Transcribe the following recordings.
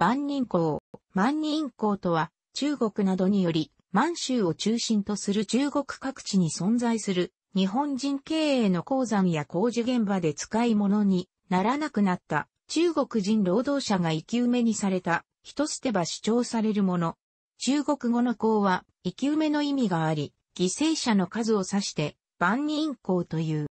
万人口、万人口とは、中国などにより、満州を中心とする中国各地に存在する、日本人経営の鉱山や工事現場で使い物にならなくなった中国人労働者が生き埋めにされた一捨て場主張されるもの。中国語の項は生き埋めの意味があり、犠牲者の数を指して万人項という。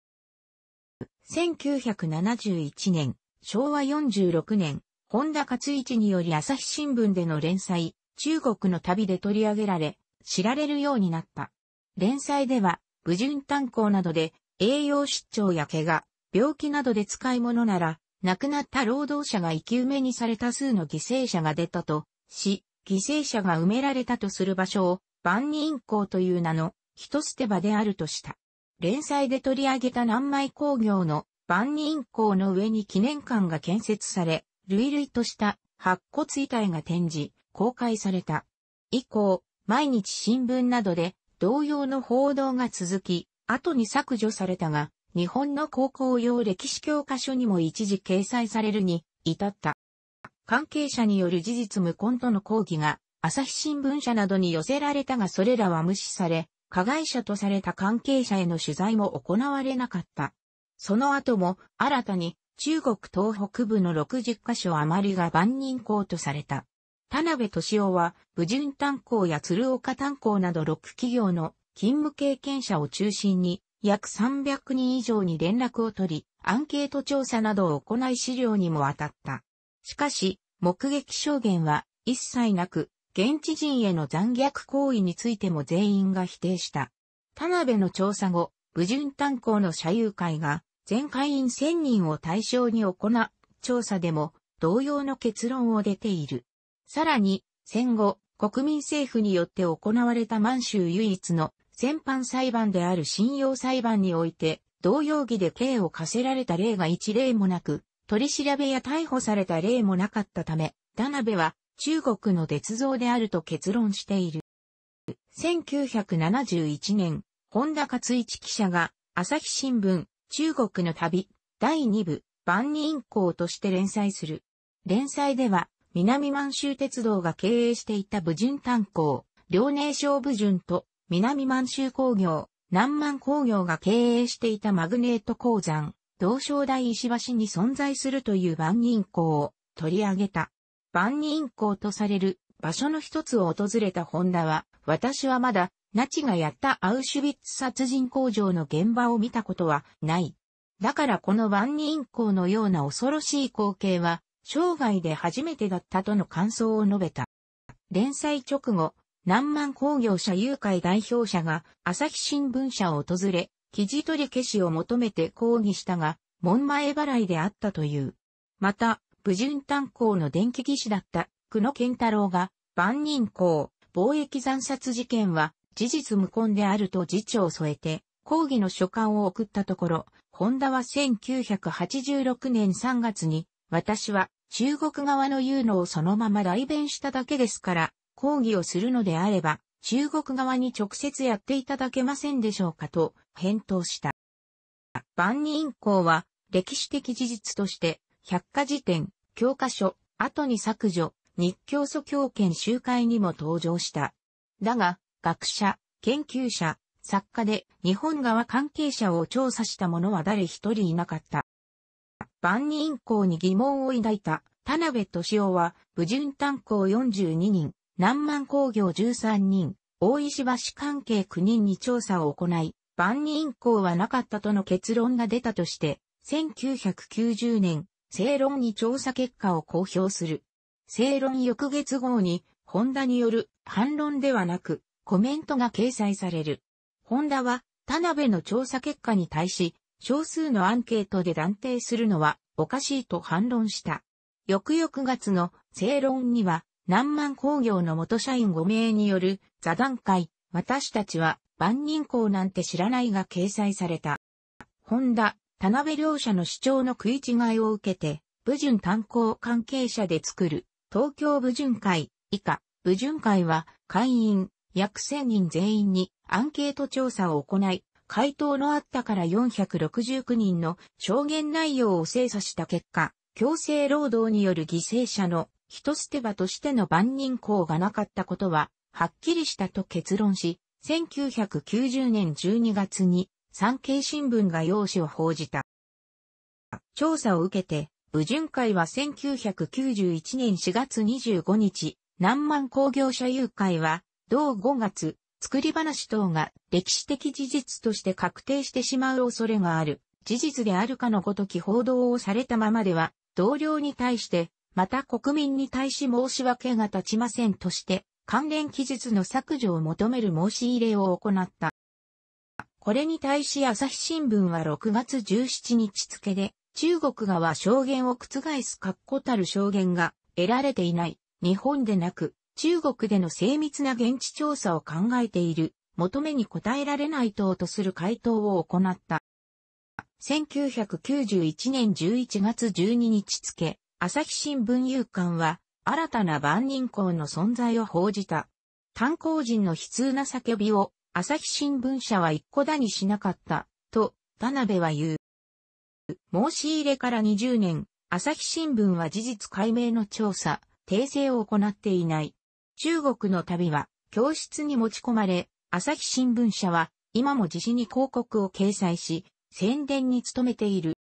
1971年、昭和46年、本田勝一により朝日新聞での連載、中国の旅で取り上げられ、知られるようになった。連載では、武順炭鉱などで、栄養失調や怪我、病気などで使い物なら、亡くなった労働者が生き埋めにされた数の犠牲者が出たと、し、犠牲者が埋められたとする場所を、万人港という名の、一捨て場であるとした。連載で取り上げた南米工業の万人港の上に記念館が建設され、類類とした白骨遺体が展示、公開された。以降、毎日新聞などで同様の報道が続き、後に削除されたが、日本の高校用歴史教科書にも一時掲載されるに至った。関係者による事実無根との抗議が朝日新聞社などに寄せられたがそれらは無視され、加害者とされた関係者への取材も行われなかった。その後も新たに中国東北部の60カ所余りが万人港とされた。田辺敏夫は、武順炭鉱や鶴岡炭鉱など6企業の勤務経験者を中心に、約300人以上に連絡を取り、アンケート調査などを行い資料にも当たった。しかし、目撃証言は一切なく、現地人への残虐行為についても全員が否定した。田辺の調査後、武順炭鉱の社友会が、全会員1000人を対象に行う調査でも同様の結論を出ている。さらに、戦後、国民政府によって行われた満州唯一の戦犯裁判である信用裁判において、同容疑で刑を課せられた例が一例もなく、取り調べや逮捕された例もなかったため、田辺は中国の鉄造であると結論している。1971年、本田勝一記者が朝日新聞中国の旅、第2部、万人公として連載する。連載では、南満州鉄道が経営していた武順炭鉱、遼寧省武順と、南満州工業、南満工業が経営していたマグネート鉱山、同省大石橋に存在するという万人公を取り上げた。万人公とされる場所の一つを訪れたホンダは、私はまだナチがやったアウシュビッツ殺人工場の現場を見たことはない。だからこの万人公のような恐ろしい光景は、生涯で初めてだったとの感想を述べた。連載直後、南蛮工業者誘拐代表者が朝日新聞社を訪れ、記事取り消しを求めて抗議したが、門前払いであったという。また、武順炭鉱の電気技師だった久野健太郎が、万人公貿易惨殺事件は事実無根であると自長を添えて、抗議の書簡を送ったところ、ホンダは1986年3月に、私は中国側の言うのをそのまま代弁しただけですから、抗議をするのであれば、中国側に直接やっていただけませんでしょうかと返答した。万人公は歴史的事実として、百科事典、教科書、後に削除、日教祖教権集会にも登場した。だが、学者、研究者、作家で日本側関係者を調査した者は誰一人いなかった。万人校に疑問を抱いた田辺敏夫は、武順炭鉱42人、南蛮工業13人、大石橋関係9人に調査を行い、万人校はなかったとの結論が出たとして、1990年、正論に調査結果を公表する。正論翌月号に、ホンダによる反論ではなく、コメントが掲載される。ホンダは、田辺の調査結果に対し、少数のアンケートで断定するのはおかしいと反論した。翌々月の正論には、南万工業の元社員5名による座談会、私たちは万人公なんて知らないが掲載された。ホンダ、田辺両者の主張の食い違いを受けて、武順炭鉱関係者で作る東京武順会以下、武順会は会員約1000人全員にアンケート調査を行い、回答のあったから469人の証言内容を精査した結果、強制労働による犠牲者の一捨て場としての万人口がなかったことは、はっきりしたと結論し、1990年12月に産経新聞が用紙を報じた。調査を受けて、部順会は1991年4月25日、南万工業者誘拐は同5月、作り話等が歴史的事実として確定してしまう恐れがある。事実であるかのごとき報道をされたままでは、同僚に対して、また国民に対し申し訳が立ちませんとして、関連記述の削除を求める申し入れを行った。これに対し朝日新聞は6月17日付で、中国側証言を覆す確固たる証言が得られていない、日本でなく、中国での精密な現地調査を考えている、求めに応えられない等とする回答を行った。1991年11月12日付、朝日新聞有刊は、新たな万人公の存在を報じた。炭鉱人の悲痛な叫びを、朝日新聞社は一個だにしなかった、と、田辺は言う。申し入れから20年、朝日新聞は事実解明の調査、訂正を行っていない。中国の旅は教室に持ち込まれ、朝日新聞社は今も自紙に広告を掲載し、宣伝に努めている。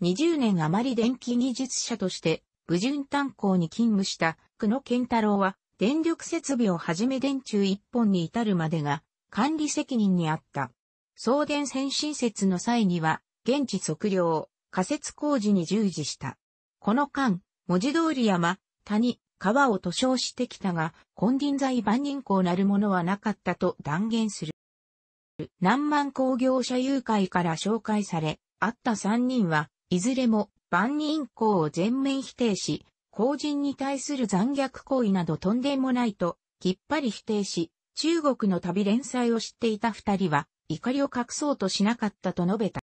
20年余り電気技術者として、武順炭鉱に勤務した久野健太郎は、電力設備をはじめ電柱一本に至るまでが管理責任にあった。送電線新設の際には、現地測量、仮設工事に従事した。この間、文字通り山、谷、川を塗装してきたが、金輪際万人口なるものはなかったと断言する。何万工業者誘拐から紹介され、あった三人は、いずれも万人口を全面否定し、公人に対する残虐行為などとんでもないと、きっぱり否定し、中国の旅連載を知っていた二人は、怒りを隠そうとしなかったと述べた。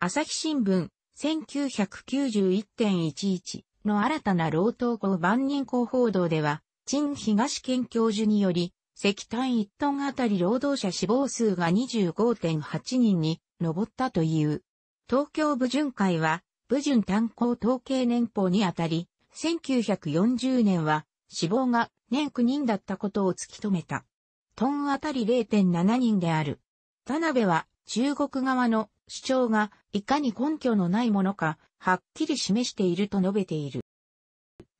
朝日新聞、1991.11の新たな労働法万人口報道では、陳東健教授により、石炭1トンあたり労働者死亡数が25.8人に上ったという。東京部巡会は、部巡炭鉱統計年報にあたり、1940年は死亡が年9人だったことを突き止めた。トンあたり0.7人である。田辺は中国側の主張がいかに根拠のないものかはっきり示していると述べている。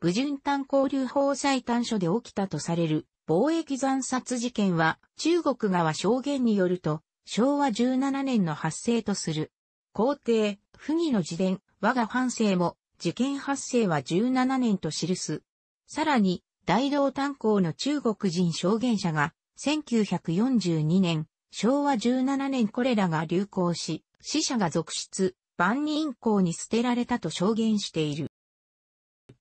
武順炭交流法裁判所で起きたとされる貿易残殺事件は中国側証言によると昭和17年の発生とする。皇帝、不義の自伝、我が反省も事件発生は17年と記す。さらに、大道炭鉱の中国人証言者が1942年、昭和17年これらが流行し、死者が続出、万人港に捨てられたと証言している。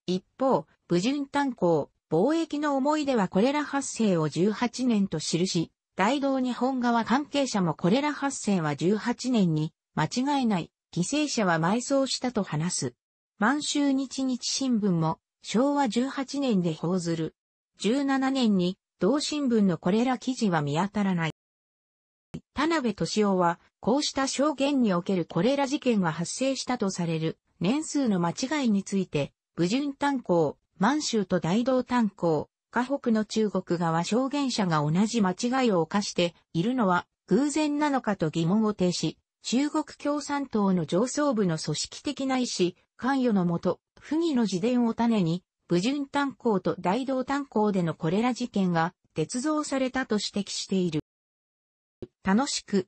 一方、武順炭鉱、貿易の思い出はこれら発生を18年と記し、大道日本側関係者もこれら発生は18年に、間違いない、犠牲者は埋葬したと話す。満州日日新聞も、昭和18年で報ずる。17年に、同新聞のこれら記事は見当たらない。田辺敏夫は、こうした証言におけるこれら事件が発生したとされる年数の間違いについて、武順炭鉱、満州と大道炭鉱、河北の中国側証言者が同じ間違いを犯しているのは偶然なのかと疑問を呈し、中国共産党の上層部の組織的な意思、関与のもと、不義の自伝を種に、武順炭鉱と大道炭鉱でのこれら事件が、鉄造されたと指摘している。楽しく、